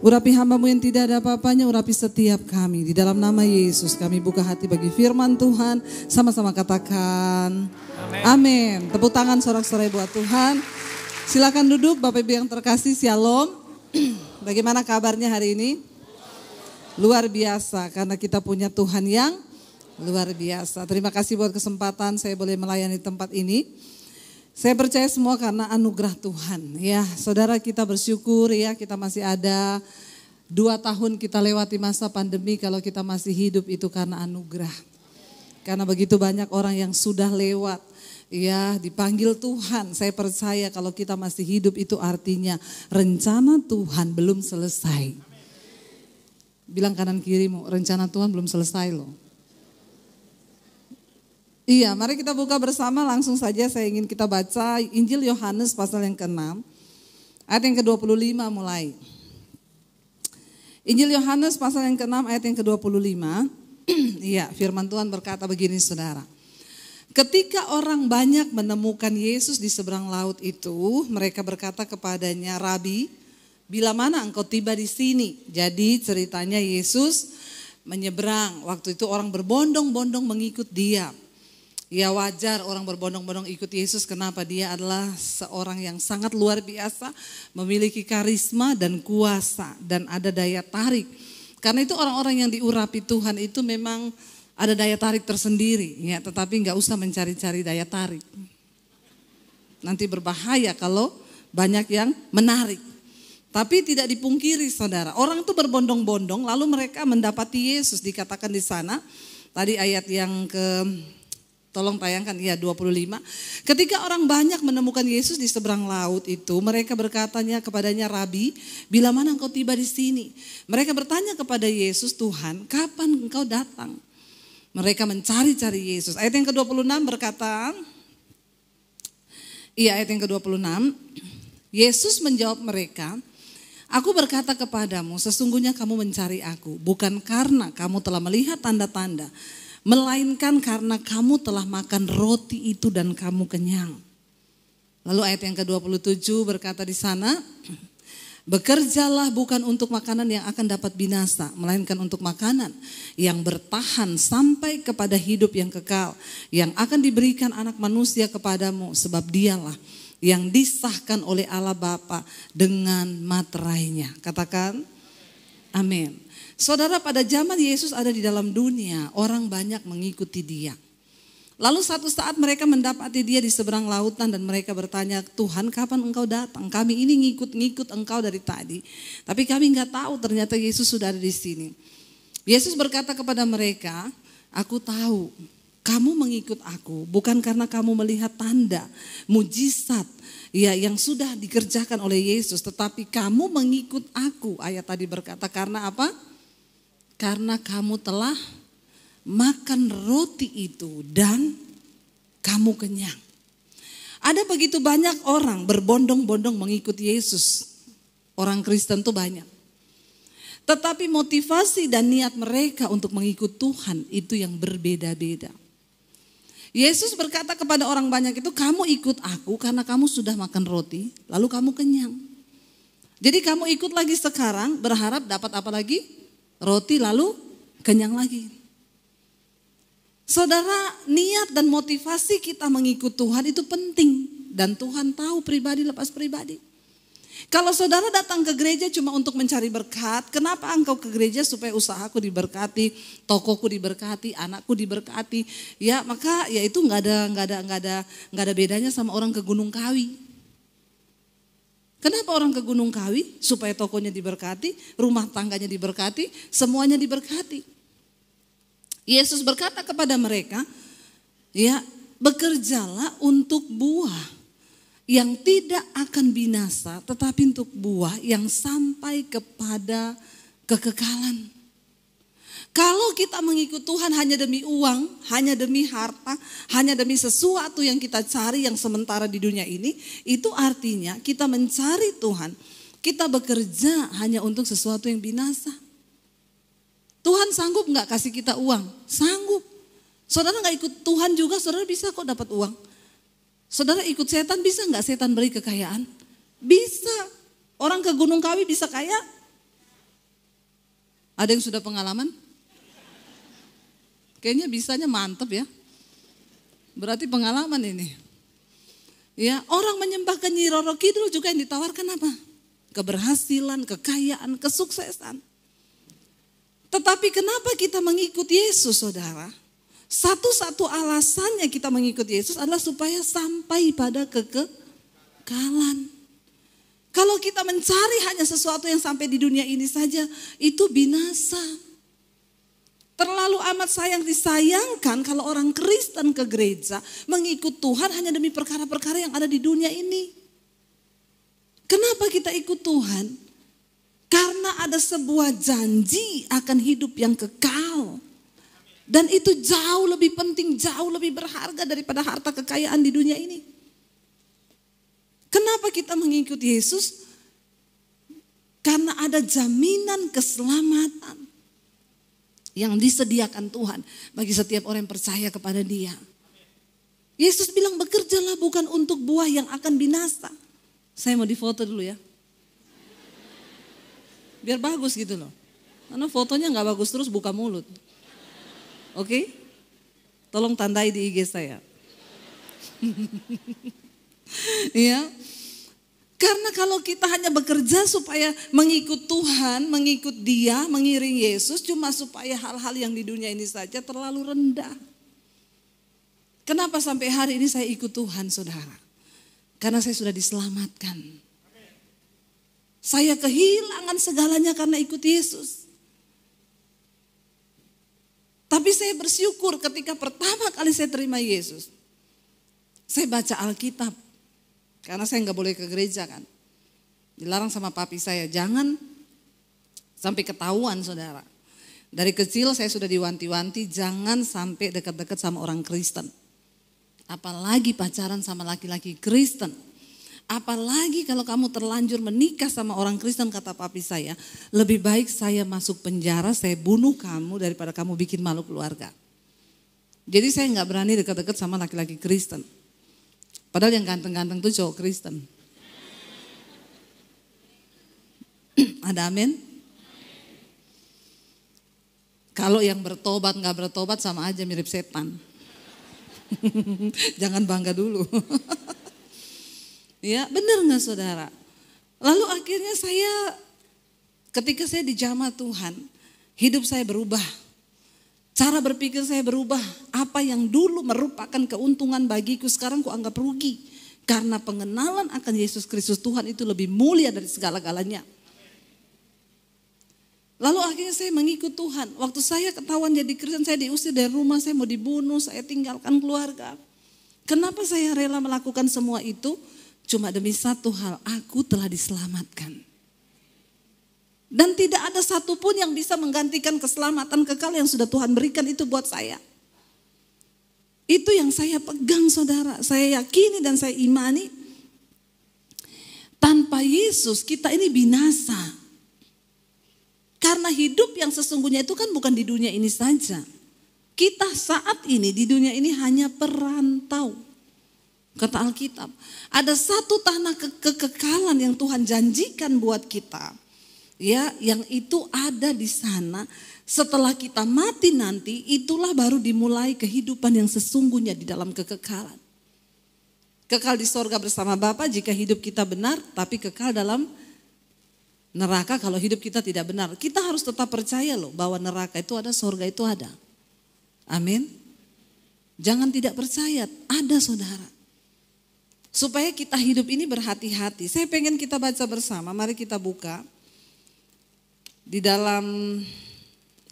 Urapi hambamu yang tidak ada apa-apanya, urapi setiap kami. Di dalam nama Yesus kami buka hati bagi firman Tuhan. Sama-sama katakan. Amin. Amin. Tepuk tangan sorak-sorai buat Tuhan. Silakan duduk Bapak Ibu yang terkasih, shalom. Bagaimana kabarnya hari ini? Luar biasa karena kita punya Tuhan yang luar biasa. Terima kasih buat kesempatan saya boleh melayani tempat ini. Saya percaya semua karena anugerah Tuhan. Ya, saudara kita bersyukur ya kita masih ada dua tahun kita lewati masa pandemi kalau kita masih hidup itu karena anugerah. Karena begitu banyak orang yang sudah lewat ya dipanggil Tuhan. Saya percaya kalau kita masih hidup itu artinya rencana Tuhan belum selesai. Bilang kanan kirimu, rencana Tuhan belum selesai loh. Iya, mari kita buka bersama langsung saja saya ingin kita baca Injil Yohanes pasal yang ke-6 ayat yang ke-25 mulai. Injil Yohanes pasal yang ke-6 ayat yang ke-25. iya, firman Tuhan berkata begini Saudara. Ketika orang banyak menemukan Yesus di seberang laut itu, mereka berkata kepadanya, "Rabi, bila mana engkau tiba di sini?" Jadi ceritanya Yesus menyeberang. Waktu itu orang berbondong-bondong mengikut dia. Ya wajar orang berbondong-bondong ikut Yesus kenapa dia adalah seorang yang sangat luar biasa, memiliki karisma dan kuasa dan ada daya tarik. Karena itu orang-orang yang diurapi Tuhan itu memang ada daya tarik tersendiri ya, tetapi nggak usah mencari-cari daya tarik. Nanti berbahaya kalau banyak yang menarik. Tapi tidak dipungkiri saudara, orang itu berbondong-bondong lalu mereka mendapati Yesus dikatakan di sana. Tadi ayat yang ke Tolong tayangkan, ya 25. Ketika orang banyak menemukan Yesus di seberang laut itu, mereka berkatanya kepadanya, Rabi, bila mana engkau tiba di sini? Mereka bertanya kepada Yesus, Tuhan, kapan engkau datang? Mereka mencari-cari Yesus. Ayat yang ke-26 berkata, iya ayat yang ke-26, Yesus menjawab mereka, Aku berkata kepadamu, sesungguhnya kamu mencari aku, bukan karena kamu telah melihat tanda-tanda, melainkan karena kamu telah makan roti itu dan kamu kenyang. Lalu ayat yang ke-27 berkata di sana, Bekerjalah bukan untuk makanan yang akan dapat binasa, melainkan untuk makanan yang bertahan sampai kepada hidup yang kekal, yang akan diberikan anak manusia kepadamu, sebab dialah yang disahkan oleh Allah Bapa dengan materainya. Katakan, amin. Saudara pada zaman Yesus ada di dalam dunia, orang banyak mengikuti dia. Lalu satu saat mereka mendapati dia di seberang lautan dan mereka bertanya, Tuhan kapan engkau datang? Kami ini ngikut-ngikut engkau dari tadi. Tapi kami nggak tahu ternyata Yesus sudah ada di sini. Yesus berkata kepada mereka, aku tahu kamu mengikut aku bukan karena kamu melihat tanda, mujizat ya yang sudah dikerjakan oleh Yesus. Tetapi kamu mengikut aku, ayat tadi berkata karena apa? karena kamu telah makan roti itu dan kamu kenyang. Ada begitu banyak orang berbondong-bondong mengikuti Yesus. Orang Kristen tuh banyak. Tetapi motivasi dan niat mereka untuk mengikut Tuhan itu yang berbeda-beda. Yesus berkata kepada orang banyak itu, kamu ikut aku karena kamu sudah makan roti, lalu kamu kenyang. Jadi kamu ikut lagi sekarang berharap dapat apa lagi? roti lalu kenyang lagi. Saudara, niat dan motivasi kita mengikut Tuhan itu penting dan Tuhan tahu pribadi lepas pribadi. Kalau saudara datang ke gereja cuma untuk mencari berkat, kenapa engkau ke gereja supaya usahaku diberkati, tokoku diberkati, anakku diberkati? Ya, maka ya itu nggak ada nggak ada nggak ada nggak ada bedanya sama orang ke Gunung Kawi. Kenapa orang ke Gunung Kawi? Supaya tokonya diberkati, rumah tangganya diberkati, semuanya diberkati. Yesus berkata kepada mereka, ya bekerjalah untuk buah yang tidak akan binasa tetapi untuk buah yang sampai kepada kekekalan. Kalau kita mengikut Tuhan hanya demi uang, hanya demi harta, hanya demi sesuatu yang kita cari yang sementara di dunia ini, itu artinya kita mencari Tuhan, kita bekerja hanya untuk sesuatu yang binasa. Tuhan sanggup nggak kasih kita uang? Sanggup. Saudara nggak ikut Tuhan juga, saudara bisa kok dapat uang. Saudara ikut setan bisa nggak setan beri kekayaan? Bisa. Orang ke Gunung Kawi bisa kaya? Ada yang sudah pengalaman? Kayaknya bisanya mantep ya. Berarti pengalaman ini. Ya, orang menyembah ke Nyi Roro Kidul juga yang ditawarkan apa? Keberhasilan, kekayaan, kesuksesan. Tetapi kenapa kita mengikuti Yesus, Saudara? Satu-satu alasannya kita mengikuti Yesus adalah supaya sampai pada kekekalan. Kalau kita mencari hanya sesuatu yang sampai di dunia ini saja, itu binasa. Terlalu amat sayang disayangkan kalau orang Kristen ke gereja mengikut Tuhan hanya demi perkara-perkara yang ada di dunia ini. Kenapa kita ikut Tuhan? Karena ada sebuah janji akan hidup yang kekal. Dan itu jauh lebih penting, jauh lebih berharga daripada harta kekayaan di dunia ini. Kenapa kita mengikuti Yesus? Karena ada jaminan keselamatan yang disediakan Tuhan bagi setiap orang yang percaya kepada Dia. Yesus bilang bekerjalah bukan untuk buah yang akan binasa. Saya mau difoto dulu ya. Biar bagus gitu loh. Karena fotonya nggak bagus terus buka mulut. Oke? Okay? Tolong tandai di IG saya. Iya. Karena kalau kita hanya bekerja supaya mengikut Tuhan, mengikut Dia, mengiring Yesus, cuma supaya hal-hal yang di dunia ini saja terlalu rendah. Kenapa sampai hari ini saya ikut Tuhan, saudara? Karena saya sudah diselamatkan. Saya kehilangan segalanya karena ikut Yesus. Tapi saya bersyukur ketika pertama kali saya terima Yesus, saya baca Alkitab karena saya nggak boleh ke gereja kan. Dilarang sama papi saya, jangan sampai ketahuan saudara. Dari kecil saya sudah diwanti-wanti jangan sampai dekat-dekat sama orang Kristen. Apalagi pacaran sama laki-laki Kristen. Apalagi kalau kamu terlanjur menikah sama orang Kristen kata papi saya, lebih baik saya masuk penjara, saya bunuh kamu daripada kamu bikin malu keluarga. Jadi saya nggak berani dekat-dekat sama laki-laki Kristen. Padahal yang ganteng-ganteng tuh cowok Kristen. Ada amin? Kalau yang bertobat nggak bertobat sama aja mirip setan. Jangan bangga dulu. ya benar nggak saudara? Lalu akhirnya saya ketika saya dijama Tuhan, hidup saya berubah Cara berpikir saya berubah. Apa yang dulu merupakan keuntungan bagiku sekarang kuanggap rugi. Karena pengenalan akan Yesus Kristus Tuhan itu lebih mulia dari segala-galanya. Lalu akhirnya saya mengikut Tuhan. Waktu saya ketahuan jadi Kristen, saya diusir dari rumah, saya mau dibunuh, saya tinggalkan keluarga. Kenapa saya rela melakukan semua itu? Cuma demi satu hal, aku telah diselamatkan. Dan tidak ada satupun yang bisa menggantikan keselamatan kekal yang sudah Tuhan berikan itu buat saya. Itu yang saya pegang saudara. Saya yakini dan saya imani. Tanpa Yesus kita ini binasa. Karena hidup yang sesungguhnya itu kan bukan di dunia ini saja. Kita saat ini di dunia ini hanya perantau. Kata Alkitab. Ada satu tanah ke kekekalan yang Tuhan janjikan buat kita ya yang itu ada di sana setelah kita mati nanti itulah baru dimulai kehidupan yang sesungguhnya di dalam kekekalan kekal di sorga bersama Bapa jika hidup kita benar tapi kekal dalam neraka kalau hidup kita tidak benar kita harus tetap percaya loh bahwa neraka itu ada sorga itu ada amin jangan tidak percaya ada saudara supaya kita hidup ini berhati-hati saya pengen kita baca bersama mari kita buka di dalam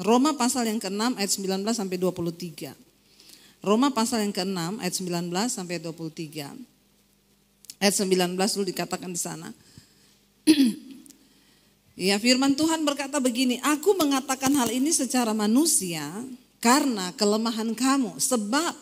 Roma pasal yang ke-6 ayat 19 sampai 23. Roma pasal yang ke-6 ayat 19 sampai 23. Ayat 19 dulu dikatakan di sana. ya firman Tuhan berkata begini, aku mengatakan hal ini secara manusia karena kelemahan kamu, sebab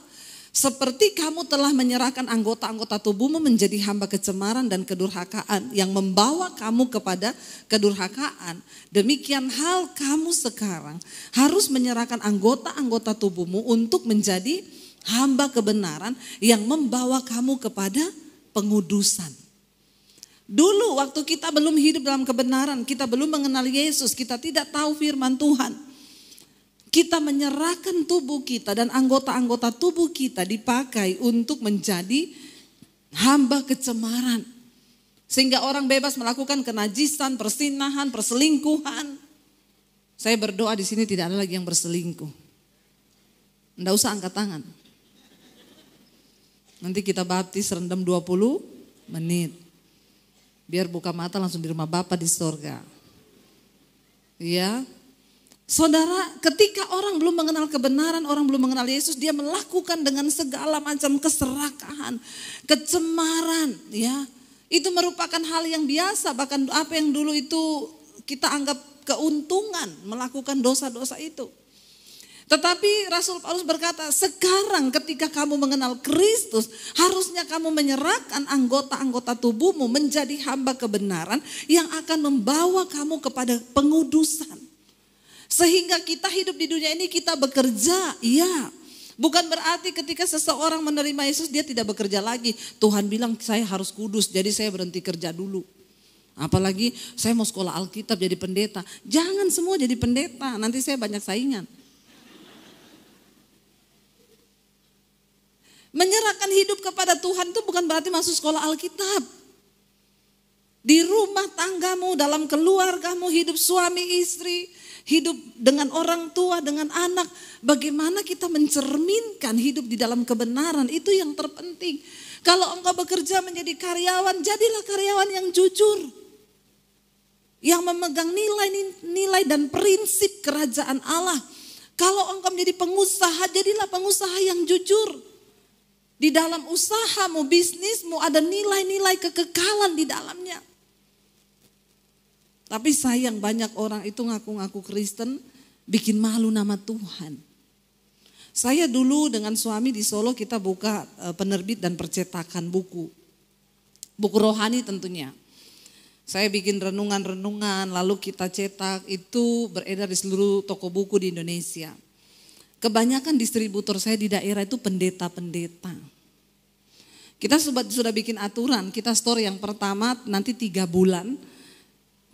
seperti kamu telah menyerahkan anggota-anggota tubuhmu menjadi hamba kecemaran dan kedurhakaan yang membawa kamu kepada kedurhakaan. Demikian hal kamu sekarang harus menyerahkan anggota-anggota tubuhmu untuk menjadi hamba kebenaran yang membawa kamu kepada pengudusan. Dulu waktu kita belum hidup dalam kebenaran, kita belum mengenal Yesus, kita tidak tahu firman Tuhan kita menyerahkan tubuh kita dan anggota-anggota tubuh kita dipakai untuk menjadi hamba kecemaran. Sehingga orang bebas melakukan kenajisan, persinahan, perselingkuhan. Saya berdoa di sini tidak ada lagi yang berselingkuh. Tidak usah angkat tangan. Nanti kita baptis rendam 20 menit. Biar buka mata langsung di rumah Bapak di sorga. Ya, Saudara, ketika orang belum mengenal kebenaran, orang belum mengenal Yesus, dia melakukan dengan segala macam keserakahan, kecemaran, ya. Itu merupakan hal yang biasa, bahkan apa yang dulu itu kita anggap keuntungan melakukan dosa-dosa itu. Tetapi Rasul Paulus berkata, sekarang ketika kamu mengenal Kristus, harusnya kamu menyerahkan anggota-anggota tubuhmu menjadi hamba kebenaran yang akan membawa kamu kepada pengudusan. Sehingga kita hidup di dunia ini kita bekerja, iya. Bukan berarti ketika seseorang menerima Yesus dia tidak bekerja lagi. Tuhan bilang saya harus kudus jadi saya berhenti kerja dulu. Apalagi saya mau sekolah Alkitab jadi pendeta. Jangan semua jadi pendeta, nanti saya banyak saingan. Menyerahkan hidup kepada Tuhan itu bukan berarti masuk sekolah Alkitab. Di rumah tanggamu, dalam keluargamu, hidup suami istri, hidup dengan orang tua, dengan anak. Bagaimana kita mencerminkan hidup di dalam kebenaran, itu yang terpenting. Kalau engkau bekerja menjadi karyawan, jadilah karyawan yang jujur. Yang memegang nilai-nilai dan prinsip kerajaan Allah. Kalau engkau menjadi pengusaha, jadilah pengusaha yang jujur. Di dalam usahamu, bisnismu ada nilai-nilai kekekalan di dalamnya. Tapi sayang banyak orang itu ngaku-ngaku Kristen bikin malu nama Tuhan. Saya dulu dengan suami di Solo kita buka eh, penerbit dan percetakan buku. Buku rohani tentunya. Saya bikin renungan-renungan lalu kita cetak itu beredar di seluruh toko buku di Indonesia. Kebanyakan distributor saya di daerah itu pendeta-pendeta. Kita sudah bikin aturan, kita store yang pertama nanti tiga bulan,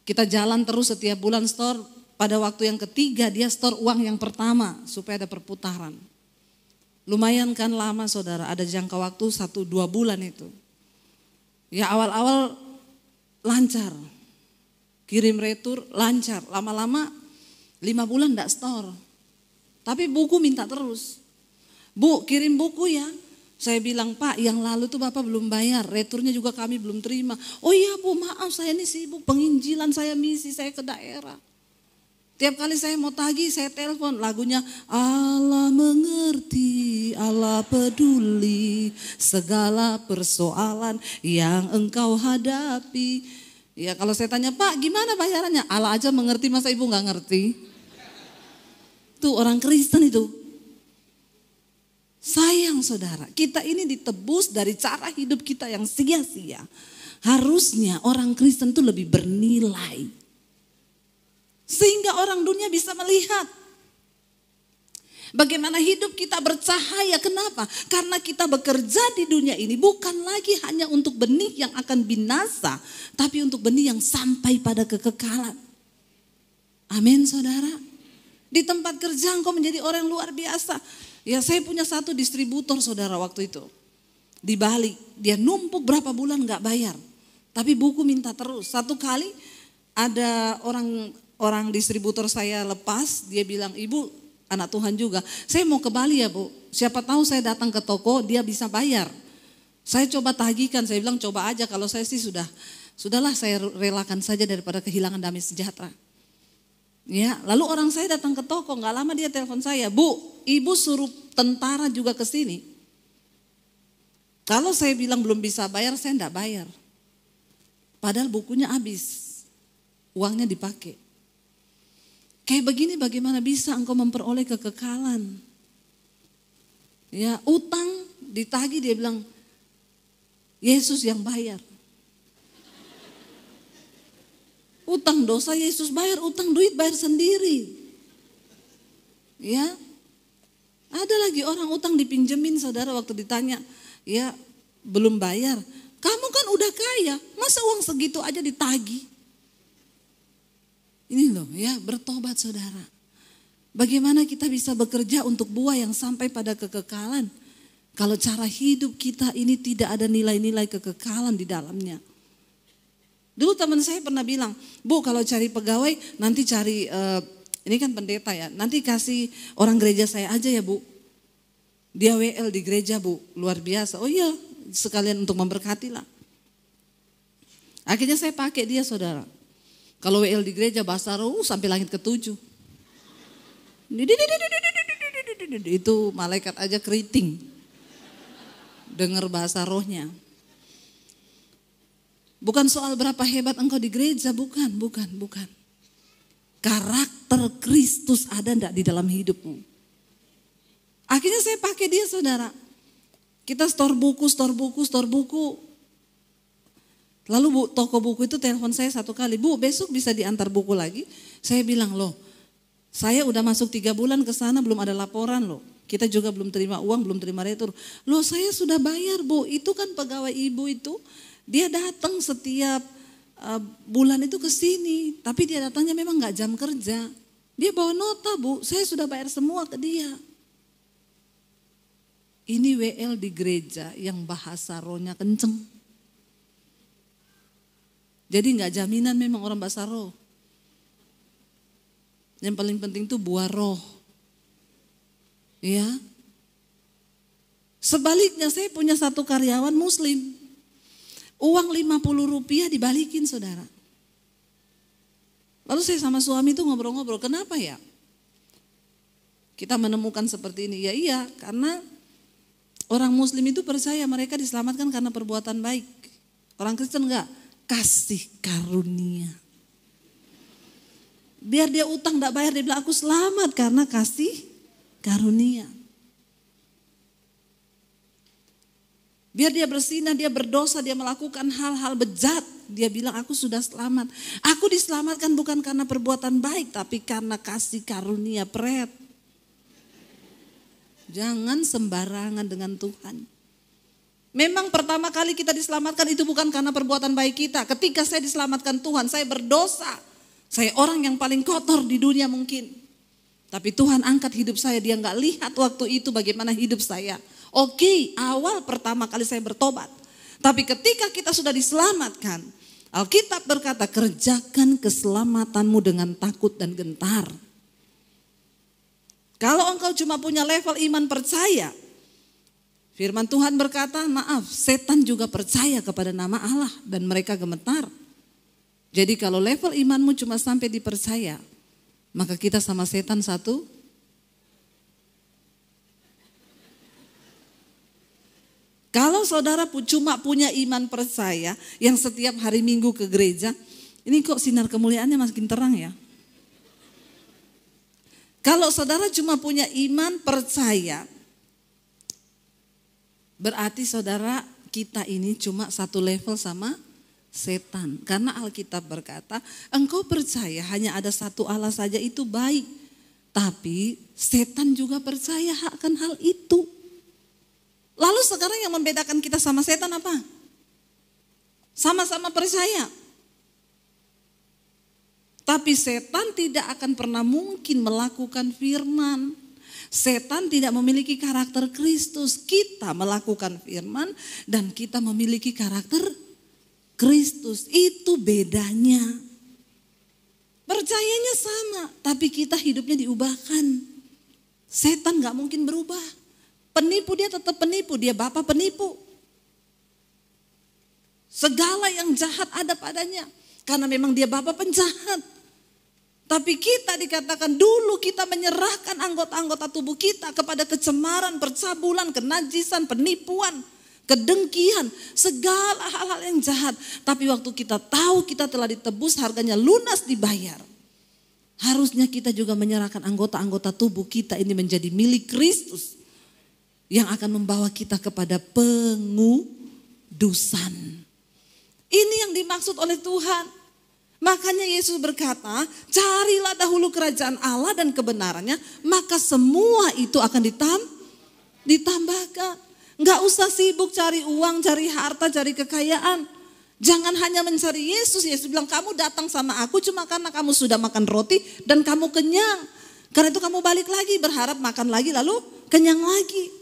kita jalan terus setiap bulan store, pada waktu yang ketiga dia store uang yang pertama supaya ada perputaran. Lumayan kan lama saudara, ada jangka waktu satu dua bulan itu. Ya awal-awal lancar, kirim retur lancar, lama-lama lima bulan tidak store. Tapi buku minta terus. Bu kirim buku ya, saya bilang, Pak yang lalu tuh Bapak belum bayar, returnya juga kami belum terima. Oh iya Bu, maaf saya ini sibuk, penginjilan saya misi, saya ke daerah. Tiap kali saya mau tagih, saya telepon lagunya Allah mengerti, Allah peduli segala persoalan yang engkau hadapi. Ya kalau saya tanya, Pak gimana bayarannya? Allah aja mengerti, masa ibu nggak ngerti? Tuh orang Kristen itu, Sayang saudara, kita ini ditebus dari cara hidup kita yang sia-sia. Harusnya orang Kristen itu lebih bernilai. Sehingga orang dunia bisa melihat. Bagaimana hidup kita bercahaya, kenapa? Karena kita bekerja di dunia ini bukan lagi hanya untuk benih yang akan binasa. Tapi untuk benih yang sampai pada kekekalan. Amin saudara. Di tempat kerja engkau menjadi orang luar biasa Ya saya punya satu distributor saudara waktu itu. Di Bali, dia numpuk berapa bulan gak bayar. Tapi buku minta terus. Satu kali ada orang orang distributor saya lepas, dia bilang, "Ibu, anak Tuhan juga. Saya mau ke Bali ya, Bu. Siapa tahu saya datang ke toko, dia bisa bayar." Saya coba tagihkan, saya bilang coba aja kalau saya sih sudah sudahlah saya relakan saja daripada kehilangan damai sejahtera. Ya, lalu orang saya datang ke toko, nggak lama dia telepon saya, Bu, ibu suruh tentara juga ke sini. Kalau saya bilang belum bisa bayar, saya enggak bayar. Padahal bukunya habis, uangnya dipakai. Kayak begini bagaimana bisa engkau memperoleh kekekalan? Ya, utang ditagi dia bilang, Yesus yang bayar. Utang dosa Yesus bayar, utang duit bayar sendiri. Ya. Ada lagi orang utang dipinjemin saudara waktu ditanya, ya belum bayar. Kamu kan udah kaya, masa uang segitu aja ditagi? Ini loh ya, bertobat saudara. Bagaimana kita bisa bekerja untuk buah yang sampai pada kekekalan? Kalau cara hidup kita ini tidak ada nilai-nilai kekekalan di dalamnya. Dulu teman saya pernah bilang, Bu kalau cari pegawai nanti cari, uh, ini kan pendeta ya, nanti kasih orang gereja saya aja ya Bu. Dia WL di gereja Bu, luar biasa. Oh iya, sekalian untuk memberkati lah. Akhirnya saya pakai dia saudara. Kalau WL di gereja bahasa roh sampai langit ketujuh. Itu malaikat aja keriting. Dengar bahasa rohnya. Bukan soal berapa hebat engkau di gereja, bukan, bukan, bukan. Karakter Kristus ada enggak di dalam hidupmu? Akhirnya saya pakai dia saudara. Kita store buku, store buku, store buku. Lalu bu, toko buku itu telepon saya satu kali, bu besok bisa diantar buku lagi. Saya bilang loh, saya udah masuk tiga bulan ke sana belum ada laporan loh. Kita juga belum terima uang, belum terima retur. Loh saya sudah bayar bu, itu kan pegawai ibu itu dia datang setiap uh, bulan itu ke sini, tapi dia datangnya memang nggak jam kerja. Dia bawa nota bu, saya sudah bayar semua ke dia. Ini WL di gereja yang bahasa rohnya kenceng. Jadi nggak jaminan memang orang bahasa roh. Yang paling penting itu buah roh. Ya. Sebaliknya saya punya satu karyawan muslim. Uang 50 rupiah dibalikin saudara. Lalu saya sama suami itu ngobrol-ngobrol, kenapa ya? Kita menemukan seperti ini, ya iya karena orang muslim itu percaya mereka diselamatkan karena perbuatan baik. Orang Kristen enggak, kasih karunia. Biar dia utang enggak bayar, dia bilang aku selamat karena kasih karunia. Biar dia bersinah, dia berdosa, dia melakukan hal-hal bejat. Dia bilang, aku sudah selamat. Aku diselamatkan bukan karena perbuatan baik, tapi karena kasih karunia pret. Jangan sembarangan dengan Tuhan. Memang pertama kali kita diselamatkan itu bukan karena perbuatan baik kita. Ketika saya diselamatkan Tuhan, saya berdosa. Saya orang yang paling kotor di dunia mungkin. Tapi Tuhan angkat hidup saya, dia nggak lihat waktu itu bagaimana hidup saya. Oke, awal pertama kali saya bertobat. Tapi ketika kita sudah diselamatkan, Alkitab berkata, kerjakan keselamatanmu dengan takut dan gentar. Kalau engkau cuma punya level iman percaya, firman Tuhan berkata, maaf, setan juga percaya kepada nama Allah dan mereka gemetar. Jadi kalau level imanmu cuma sampai dipercaya, maka kita sama setan satu Kalau saudara cuma punya iman percaya yang setiap hari minggu ke gereja, ini kok sinar kemuliaannya makin terang ya. Kalau saudara cuma punya iman percaya, berarti saudara kita ini cuma satu level sama setan. Karena Alkitab berkata, engkau percaya hanya ada satu Allah saja itu baik. Tapi setan juga percaya akan hal itu. Lalu sekarang yang membedakan kita sama setan apa? Sama-sama percaya. Tapi setan tidak akan pernah mungkin melakukan firman. Setan tidak memiliki karakter Kristus. Kita melakukan firman dan kita memiliki karakter Kristus. Itu bedanya. Percayanya sama, tapi kita hidupnya diubahkan. Setan gak mungkin berubah. Penipu dia tetap penipu, dia bapak penipu. Segala yang jahat ada padanya. Karena memang dia bapak penjahat. Tapi kita dikatakan dulu kita menyerahkan anggota-anggota tubuh kita kepada kecemaran, percabulan, kenajisan, penipuan, kedengkian, segala hal-hal yang jahat. Tapi waktu kita tahu kita telah ditebus harganya lunas dibayar. Harusnya kita juga menyerahkan anggota-anggota tubuh kita ini menjadi milik Kristus yang akan membawa kita kepada pengudusan. Ini yang dimaksud oleh Tuhan. Makanya Yesus berkata, carilah dahulu kerajaan Allah dan kebenarannya, maka semua itu akan ditam, ditambahkan. Enggak usah sibuk cari uang, cari harta, cari kekayaan. Jangan hanya mencari Yesus. Yesus bilang, kamu datang sama aku cuma karena kamu sudah makan roti dan kamu kenyang. Karena itu kamu balik lagi, berharap makan lagi lalu kenyang lagi.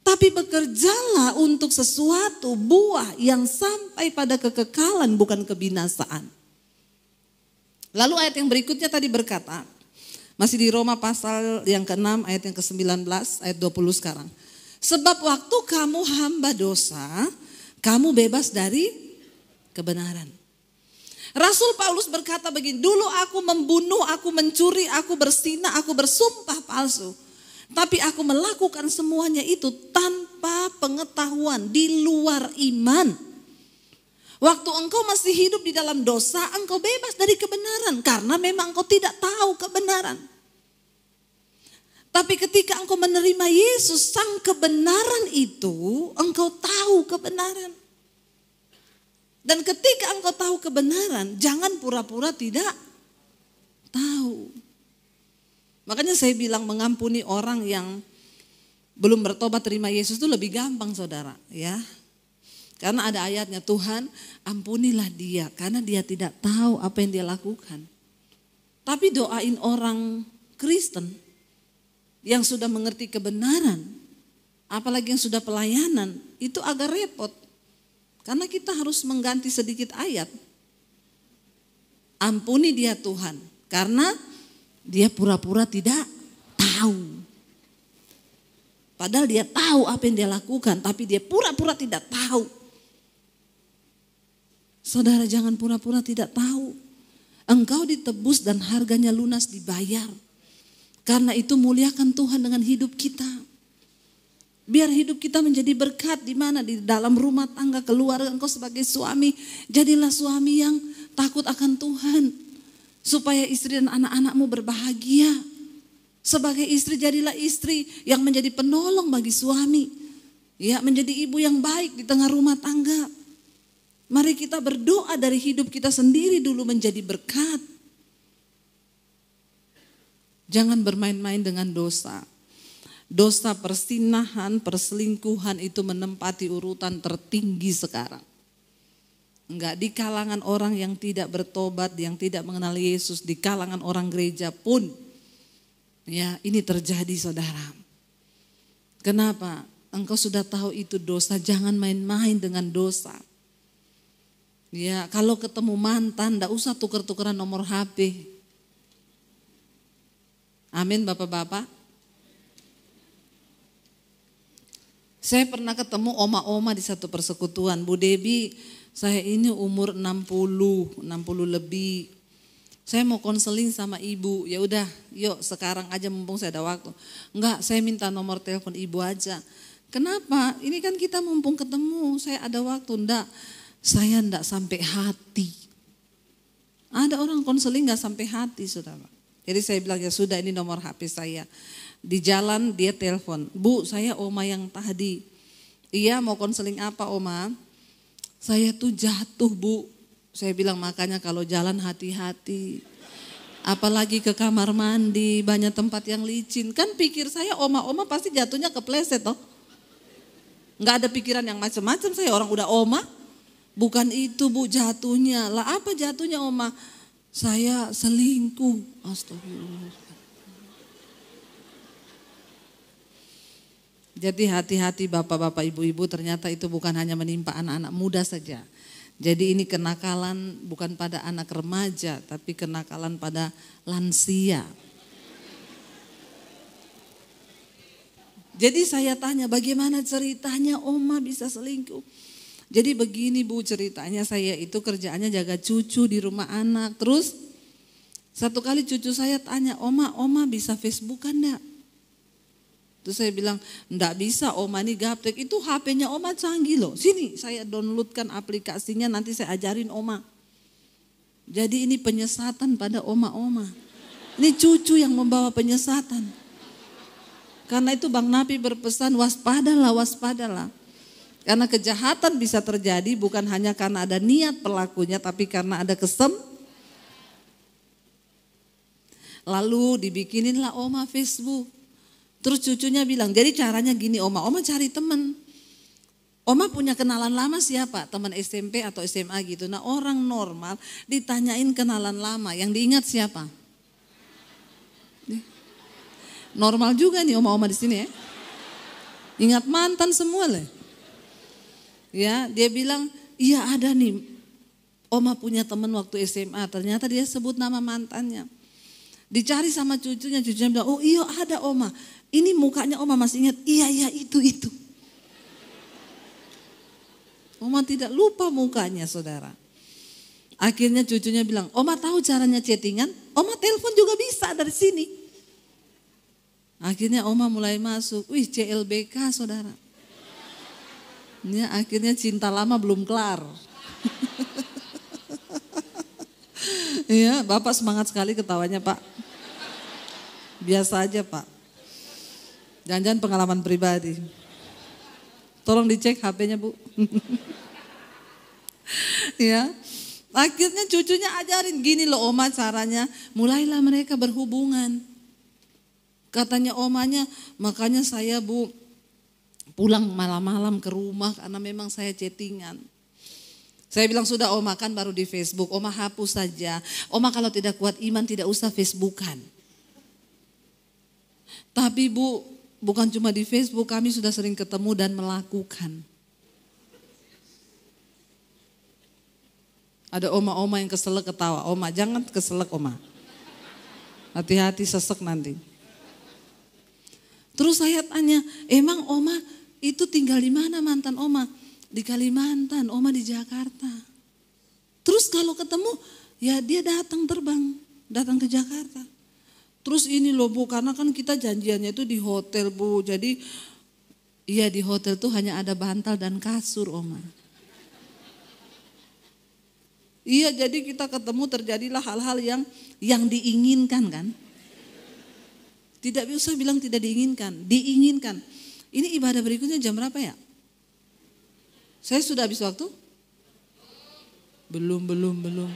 Tapi bekerjalah untuk sesuatu buah yang sampai pada kekekalan bukan kebinasaan. Lalu ayat yang berikutnya tadi berkata, masih di Roma pasal yang ke-6 ayat yang ke-19 ayat 20 sekarang. Sebab waktu kamu hamba dosa, kamu bebas dari kebenaran. Rasul Paulus berkata begini, dulu aku membunuh, aku mencuri, aku bersina, aku bersumpah palsu. Tapi aku melakukan semuanya itu tanpa pengetahuan di luar iman. Waktu engkau masih hidup di dalam dosa, engkau bebas dari kebenaran karena memang engkau tidak tahu kebenaran. Tapi ketika engkau menerima Yesus, sang kebenaran itu, engkau tahu kebenaran. Dan ketika engkau tahu kebenaran, jangan pura-pura tidak tahu. Makanya saya bilang mengampuni orang yang belum bertobat terima Yesus itu lebih gampang saudara ya. Karena ada ayatnya Tuhan ampunilah dia karena dia tidak tahu apa yang dia lakukan. Tapi doain orang Kristen yang sudah mengerti kebenaran, apalagi yang sudah pelayanan, itu agak repot. Karena kita harus mengganti sedikit ayat. Ampuni dia Tuhan, karena dia pura-pura tidak tahu. Padahal dia tahu apa yang dia lakukan, tapi dia pura-pura tidak tahu. Saudara jangan pura-pura tidak tahu. Engkau ditebus dan harganya lunas dibayar. Karena itu muliakan Tuhan dengan hidup kita. Biar hidup kita menjadi berkat di mana di dalam rumah tangga keluarga engkau sebagai suami, jadilah suami yang takut akan Tuhan supaya istri dan anak-anakmu berbahagia. Sebagai istri jadilah istri yang menjadi penolong bagi suami. Ya, menjadi ibu yang baik di tengah rumah tangga. Mari kita berdoa dari hidup kita sendiri dulu menjadi berkat. Jangan bermain-main dengan dosa. Dosa persinahan, perselingkuhan itu menempati urutan tertinggi sekarang. Enggak, di kalangan orang yang tidak bertobat, yang tidak mengenal Yesus, di kalangan orang gereja pun. Ya, ini terjadi saudara. Kenapa? Engkau sudah tahu itu dosa, jangan main-main dengan dosa. Ya, kalau ketemu mantan, enggak usah tuker-tukeran nomor HP. Amin Bapak-Bapak. Saya pernah ketemu oma-oma di satu persekutuan. Bu Debbie saya ini umur 60, 60 lebih. Saya mau konseling sama ibu. Ya udah, yuk sekarang aja mumpung saya ada waktu. Enggak, saya minta nomor telepon ibu aja. Kenapa? Ini kan kita mumpung ketemu, saya ada waktu. Enggak, saya enggak sampai hati. Ada orang konseling enggak sampai hati, saudara. Jadi saya bilang ya sudah ini nomor HP saya. Di jalan dia telepon, Bu saya Oma yang tadi. Iya mau konseling apa Oma? Saya tuh jatuh bu. Saya bilang makanya kalau jalan hati-hati. Apalagi ke kamar mandi, banyak tempat yang licin. Kan pikir saya oma-oma pasti jatuhnya ke pleset oh, Nggak ada pikiran yang macam-macam saya orang udah oma. Bukan itu bu jatuhnya. Lah apa jatuhnya oma? Saya selingkuh. Astagfirullah. Jadi hati-hati bapak-bapak ibu-ibu ternyata itu bukan hanya menimpa anak-anak muda saja. Jadi ini kenakalan bukan pada anak remaja tapi kenakalan pada lansia. Jadi saya tanya bagaimana ceritanya Oma bisa selingkuh? Jadi begini Bu ceritanya saya itu kerjaannya jaga cucu di rumah anak. Terus satu kali cucu saya tanya, Oma, Oma bisa kan enggak? Terus saya bilang, enggak bisa Oma ini gaptek. Itu HP-nya Oma canggih loh. Sini saya downloadkan aplikasinya nanti saya ajarin Oma. Jadi ini penyesatan pada Oma-Oma. Ini cucu yang membawa penyesatan. Karena itu Bang Napi berpesan waspadalah, waspadalah. Karena kejahatan bisa terjadi bukan hanya karena ada niat pelakunya tapi karena ada kesem. Lalu dibikininlah Oma Facebook Terus cucunya bilang, jadi caranya gini oma, oma cari teman. Oma punya kenalan lama siapa? Teman SMP atau SMA gitu. Nah orang normal ditanyain kenalan lama, yang diingat siapa? Normal juga nih oma-oma di sini ya. Ingat mantan semua lah. Ya, dia bilang, iya ada nih. Oma punya teman waktu SMA, ternyata dia sebut nama mantannya. Dicari sama cucunya, cucunya bilang, oh iya ada oma. Ini mukanya oma masih ingat, iya iya itu itu. Oma tidak lupa mukanya saudara. Akhirnya cucunya bilang, oma tahu caranya chattingan, oma telepon juga bisa dari sini. Akhirnya oma mulai masuk, wih CLBK saudara. Ya, akhirnya cinta lama belum kelar. Iya, Bapak semangat sekali ketawanya, Pak. Biasa aja Pak. Jangan-jangan pengalaman pribadi. Tolong dicek HP-nya Bu. ya. Akhirnya cucunya ajarin gini loh oma caranya. Mulailah mereka berhubungan. Katanya omanya, makanya saya bu pulang malam-malam ke rumah karena memang saya chattingan. Saya bilang sudah oma kan baru di Facebook, oma hapus saja. Oma kalau tidak kuat iman tidak usah Facebookan. Tapi Bu, bukan cuma di Facebook, kami sudah sering ketemu dan melakukan. Ada oma-oma yang keselak ketawa. Oma, jangan keselak oma. Hati-hati sesek nanti. Terus saya tanya, emang oma itu tinggal di mana mantan oma? Di Kalimantan, oma di Jakarta. Terus kalau ketemu, ya dia datang terbang, datang ke Jakarta. Terus ini loh Bu, karena kan kita janjiannya itu di hotel Bu. Jadi iya di hotel tuh hanya ada bantal dan kasur Oma. Iya, jadi kita ketemu terjadilah hal-hal yang yang diinginkan kan? Tidak bisa bilang tidak diinginkan, diinginkan. Ini ibadah berikutnya jam berapa ya? Saya sudah habis waktu? Belum, belum, belum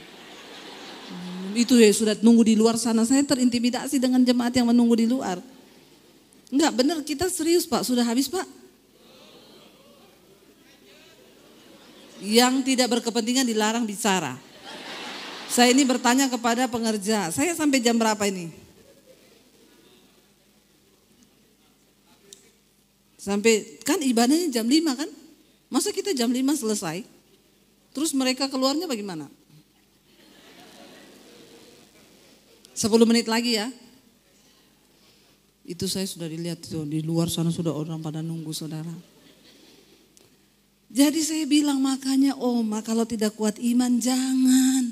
itu ya sudah nunggu di luar sana. Saya terintimidasi dengan jemaat yang menunggu di luar. Enggak benar, kita serius Pak, sudah habis Pak. Yang tidak berkepentingan dilarang bicara. Saya ini bertanya kepada pengerja, saya sampai jam berapa ini? Sampai kan ibadahnya jam 5 kan? Masa kita jam 5 selesai? Terus mereka keluarnya bagaimana? 10 menit lagi ya. Itu saya sudah dilihat tuh di luar sana sudah orang pada nunggu saudara. Jadi saya bilang makanya Oma kalau tidak kuat iman jangan.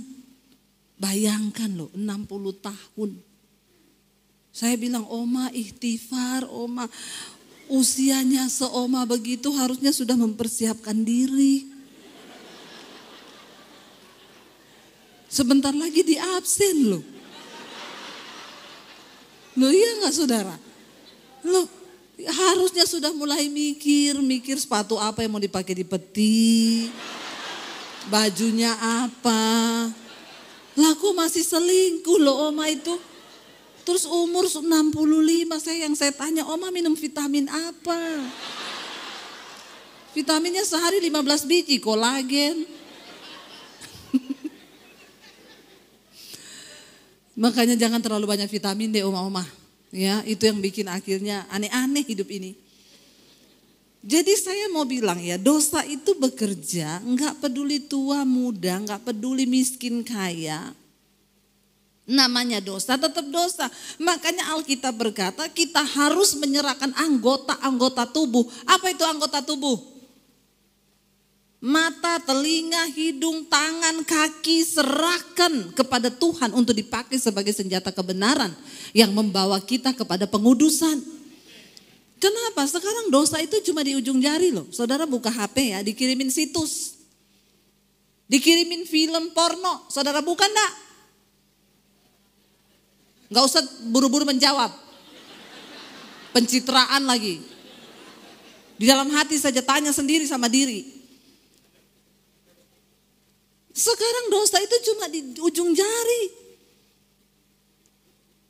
Bayangkan loh 60 tahun. Saya bilang Oma ikhtifar, Oma usianya seoma begitu harusnya sudah mempersiapkan diri. Sebentar lagi di absen loh. Loh iya nggak saudara? Lu harusnya sudah mulai mikir, mikir sepatu apa yang mau dipakai di peti, bajunya apa. Laku masih selingkuh loh oma itu. Terus umur 65 saya yang saya tanya, oma minum vitamin apa? Vitaminnya sehari 15 biji, kolagen, Makanya jangan terlalu banyak vitamin deh oma-oma. Ya, itu yang bikin akhirnya aneh-aneh hidup ini. Jadi saya mau bilang ya, dosa itu bekerja, nggak peduli tua muda, nggak peduli miskin kaya. Namanya dosa tetap dosa. Makanya Alkitab berkata kita harus menyerahkan anggota-anggota tubuh. Apa itu anggota tubuh? mata, telinga, hidung, tangan, kaki serahkan kepada Tuhan untuk dipakai sebagai senjata kebenaran yang membawa kita kepada pengudusan. Kenapa? Sekarang dosa itu cuma di ujung jari loh. Saudara buka HP ya, dikirimin situs. Dikirimin film porno. Saudara buka enggak? Enggak usah buru-buru menjawab. Pencitraan lagi. Di dalam hati saja tanya sendiri sama diri sekarang dosa itu cuma di ujung jari.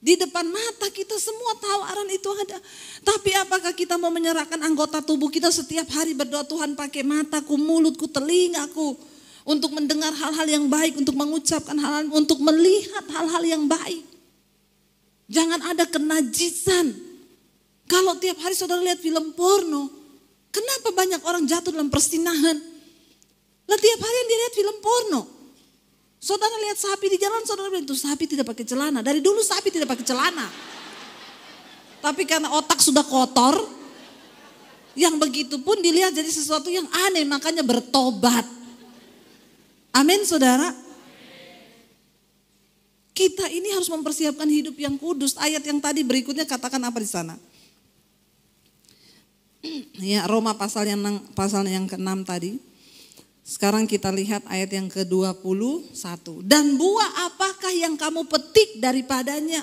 Di depan mata kita semua tawaran itu ada. Tapi apakah kita mau menyerahkan anggota tubuh kita setiap hari berdoa Tuhan pakai mataku, mulutku, telingaku. Untuk mendengar hal-hal yang baik, untuk mengucapkan hal-hal, untuk melihat hal-hal yang baik. Jangan ada kenajisan. Kalau tiap hari saudara lihat film porno, kenapa banyak orang jatuh dalam persinahan? Nah tiap hari yang dia lihat film porno. Saudara lihat sapi di jalan, saudara bilang itu sapi tidak pakai celana. Dari dulu sapi tidak pakai celana. Tapi karena otak sudah kotor, yang begitu pun dilihat jadi sesuatu yang aneh, makanya bertobat. Amin saudara. Kita ini harus mempersiapkan hidup yang kudus. Ayat yang tadi berikutnya katakan apa di sana? ya Roma pasal yang pasal yang ke-6 tadi. Sekarang kita lihat ayat yang ke-21. Dan buah apakah yang kamu petik daripadanya?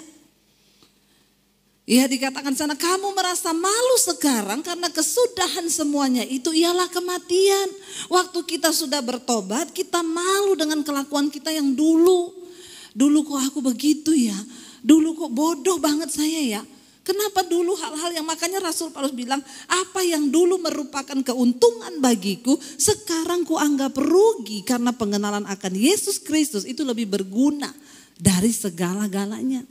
Ia dikatakan sana kamu merasa malu sekarang karena kesudahan semuanya itu ialah kematian. Waktu kita sudah bertobat, kita malu dengan kelakuan kita yang dulu. Dulu kok aku begitu ya? Dulu kok bodoh banget saya ya? Kenapa dulu hal-hal yang makanya Rasul Paulus bilang, apa yang dulu merupakan keuntungan bagiku, sekarang kuanggap rugi karena pengenalan akan Yesus Kristus itu lebih berguna dari segala-galanya.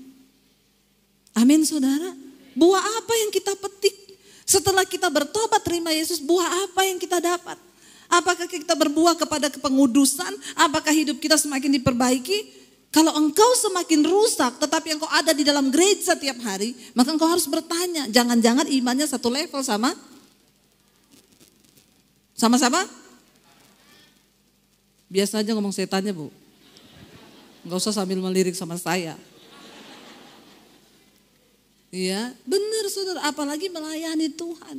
Amin saudara. Buah apa yang kita petik? Setelah kita bertobat terima Yesus, buah apa yang kita dapat? Apakah kita berbuah kepada kepengudusan? Apakah hidup kita semakin diperbaiki? Kalau engkau semakin rusak, tetapi engkau ada di dalam gereja setiap hari, maka engkau harus bertanya, jangan-jangan imannya satu level sama sama-sama? Biasa aja ngomong setannya, Bu. Enggak usah sambil melirik sama saya. Iya, benar saudara, apalagi melayani Tuhan.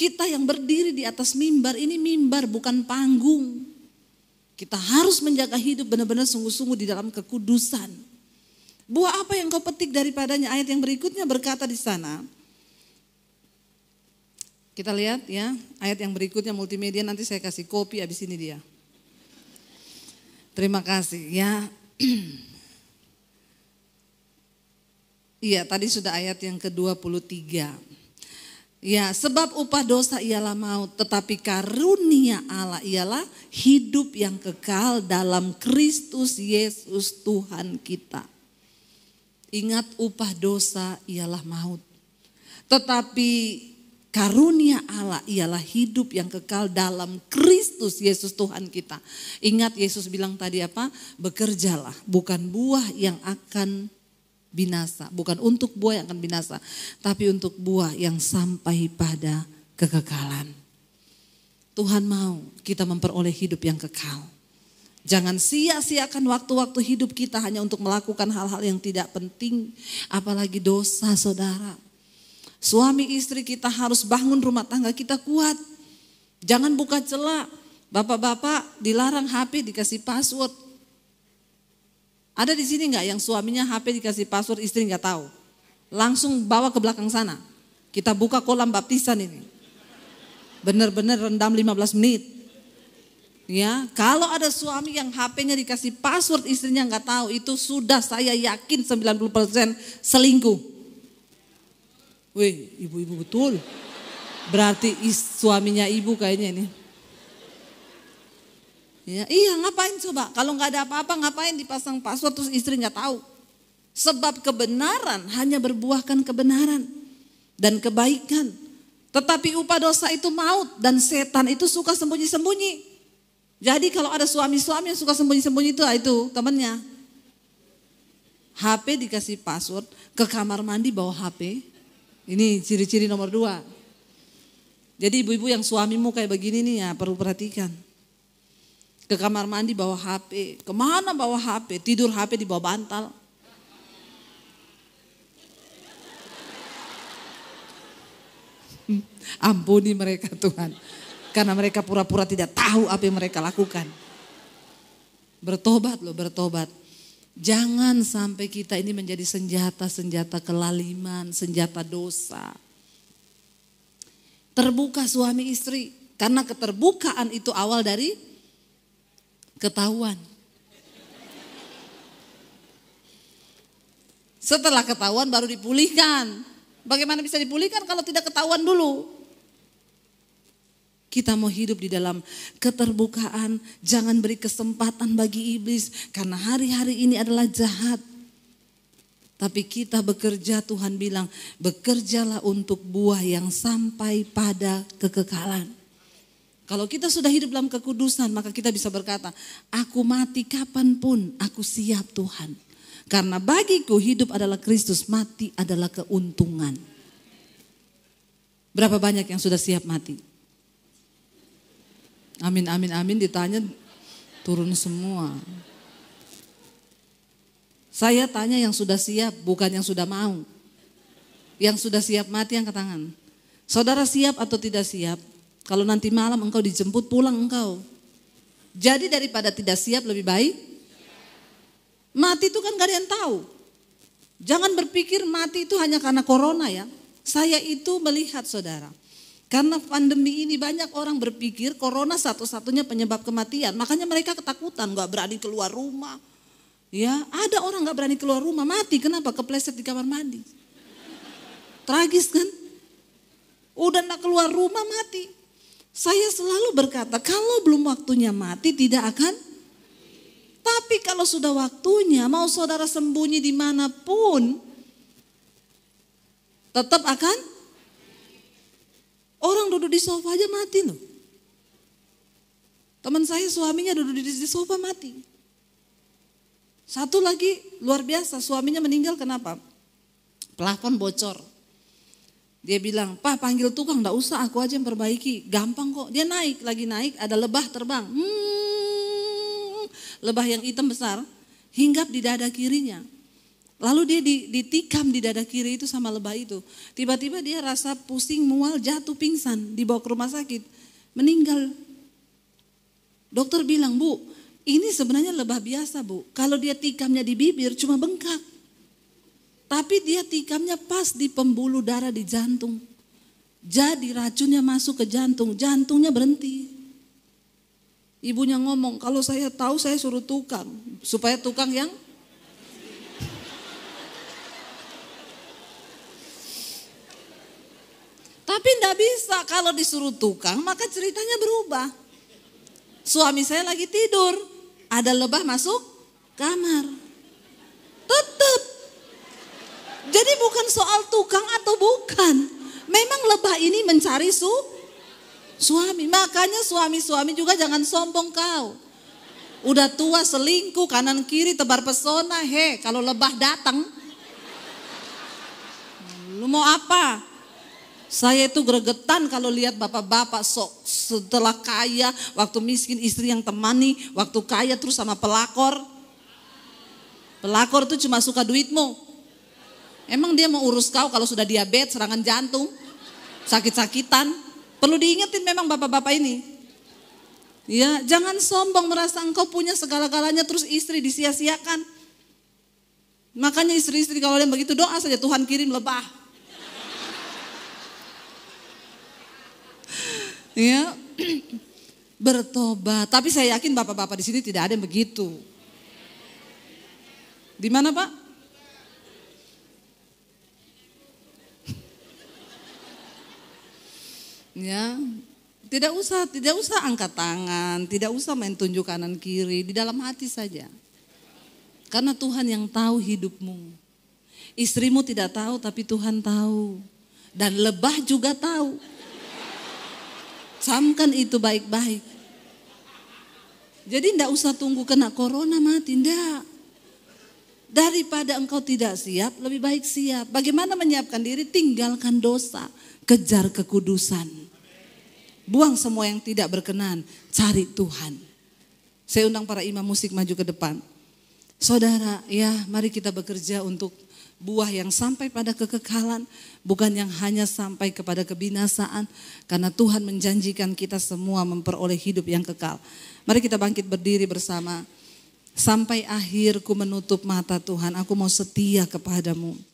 Kita yang berdiri di atas mimbar, ini mimbar bukan panggung. Kita harus menjaga hidup benar-benar sungguh-sungguh di dalam kekudusan. Buah apa yang kau petik daripadanya? Ayat yang berikutnya berkata di sana. Kita lihat ya, ayat yang berikutnya multimedia nanti saya kasih kopi habis ini dia. Terima kasih ya. Iya, tadi sudah ayat yang ke-23. Ya, sebab upah dosa ialah maut, tetapi karunia Allah ialah hidup yang kekal dalam Kristus Yesus Tuhan kita. Ingat upah dosa ialah maut. Tetapi karunia Allah ialah hidup yang kekal dalam Kristus Yesus Tuhan kita. Ingat Yesus bilang tadi apa? Bekerjalah, bukan buah yang akan binasa, bukan untuk buah yang akan binasa, tapi untuk buah yang sampai pada kekekalan. Tuhan mau kita memperoleh hidup yang kekal. Jangan sia-siakan waktu-waktu hidup kita hanya untuk melakukan hal-hal yang tidak penting, apalagi dosa, saudara. Suami istri kita harus bangun rumah tangga kita kuat. Jangan buka celah. Bapak-bapak dilarang HP dikasih password. Ada di sini nggak yang suaminya HP dikasih password istri nggak tahu? Langsung bawa ke belakang sana. Kita buka kolam baptisan ini. Benar-benar rendam 15 menit. Ya, kalau ada suami yang HP-nya dikasih password istrinya nggak tahu, itu sudah saya yakin 90% selingkuh. Wih, ibu-ibu betul. Berarti is, suaminya ibu kayaknya ini. Ya, iya ngapain coba? Kalau nggak ada apa-apa ngapain dipasang password terus istri nggak tahu? Sebab kebenaran hanya berbuahkan kebenaran dan kebaikan. Tetapi upah dosa itu maut dan setan itu suka sembunyi-sembunyi. Jadi kalau ada suami-suami yang suka sembunyi-sembunyi itu, ah, itu temennya. HP dikasih password, ke kamar mandi bawa HP. Ini ciri-ciri nomor dua. Jadi ibu-ibu yang suamimu kayak begini nih ya perlu perhatikan. Ke kamar mandi bawa HP. Kemana bawa HP? Tidur HP di bawah bantal. Hmm, ampuni mereka Tuhan. Karena mereka pura-pura tidak tahu apa yang mereka lakukan. Bertobat loh, bertobat. Jangan sampai kita ini menjadi senjata-senjata kelaliman, senjata dosa. Terbuka suami istri. Karena keterbukaan itu awal dari Ketahuan. Setelah ketahuan baru dipulihkan. Bagaimana bisa dipulihkan kalau tidak ketahuan dulu? Kita mau hidup di dalam keterbukaan, jangan beri kesempatan bagi iblis karena hari-hari ini adalah jahat. Tapi kita bekerja Tuhan bilang, bekerjalah untuk buah yang sampai pada kekekalan. Kalau kita sudah hidup dalam kekudusan, maka kita bisa berkata, aku mati kapanpun, aku siap Tuhan. Karena bagiku hidup adalah Kristus, mati adalah keuntungan. Berapa banyak yang sudah siap mati? Amin, amin, amin, ditanya turun semua. Saya tanya yang sudah siap, bukan yang sudah mau. Yang sudah siap mati angkat tangan. Saudara siap atau tidak siap? Kalau nanti malam engkau dijemput pulang engkau. Jadi daripada tidak siap lebih baik. Mati itu kan kalian tahu. Jangan berpikir mati itu hanya karena corona ya. Saya itu melihat saudara. Karena pandemi ini banyak orang berpikir corona satu-satunya penyebab kematian. Makanya mereka ketakutan, gak berani keluar rumah. Ya, ada orang nggak berani keluar rumah mati. Kenapa? Kepleset di kamar mandi. Tragis kan? Udah nak keluar rumah mati. Saya selalu berkata, kalau belum waktunya mati tidak akan. Tapi kalau sudah waktunya, mau saudara sembunyi dimanapun, tetap akan. Orang duduk di sofa aja mati loh. Teman saya suaminya duduk di sofa mati. Satu lagi luar biasa, suaminya meninggal kenapa? Plafon bocor. Dia bilang, Pak panggil tukang, gak usah aku aja yang perbaiki. Gampang kok, dia naik, lagi naik, ada lebah terbang. Hmm, lebah yang hitam besar, hinggap di dada kirinya. Lalu dia ditikam di dada kiri itu sama lebah itu. Tiba-tiba dia rasa pusing, mual, jatuh, pingsan, dibawa ke rumah sakit. Meninggal. Dokter bilang, Bu, ini sebenarnya lebah biasa, Bu. Kalau dia tikamnya di bibir, cuma bengkak. Tapi dia tikamnya pas di pembuluh darah di jantung. Jadi racunnya masuk ke jantung, jantungnya berhenti. Ibunya ngomong, kalau saya tahu saya suruh tukang. Supaya tukang yang Tapi tidak bisa kalau disuruh tukang maka ceritanya berubah. Suami saya lagi tidur, ada lebah masuk kamar. Jadi bukan soal tukang atau bukan. Memang lebah ini mencari su suami. Makanya suami-suami juga jangan sombong kau. Udah tua selingkuh kanan kiri tebar pesona. He, kalau lebah datang lu mau apa? Saya itu gregetan kalau lihat bapak-bapak sok setelah kaya, waktu miskin istri yang temani, waktu kaya terus sama pelakor. Pelakor itu cuma suka duitmu. Emang dia mau urus kau kalau sudah diabetes, serangan jantung, sakit-sakitan. Perlu diingetin memang bapak-bapak ini. Ya, jangan sombong merasa engkau punya segala-galanya terus istri disia-siakan. Makanya istri-istri kalau yang begitu doa saja Tuhan kirim lebah. ya, bertobat. Tapi saya yakin bapak-bapak di sini tidak ada yang begitu. Di mana Pak? Ya, tidak usah, tidak usah angkat tangan, tidak usah main tunjuk kanan kiri, di dalam hati saja. Karena Tuhan yang tahu hidupmu. Istrimu tidak tahu tapi Tuhan tahu. Dan lebah juga tahu. samkan itu baik-baik. Jadi tidak usah tunggu kena corona mati, tidak. Daripada engkau tidak siap, lebih baik siap. Bagaimana menyiapkan diri? Tinggalkan dosa, kejar kekudusan. Buang semua yang tidak berkenan. Cari Tuhan. Saya undang para imam musik maju ke depan. Saudara, ya mari kita bekerja untuk buah yang sampai pada kekekalan, bukan yang hanya sampai kepada kebinasaan, karena Tuhan menjanjikan kita semua memperoleh hidup yang kekal. Mari kita bangkit berdiri bersama. Sampai akhirku menutup mata Tuhan, aku mau setia kepadamu.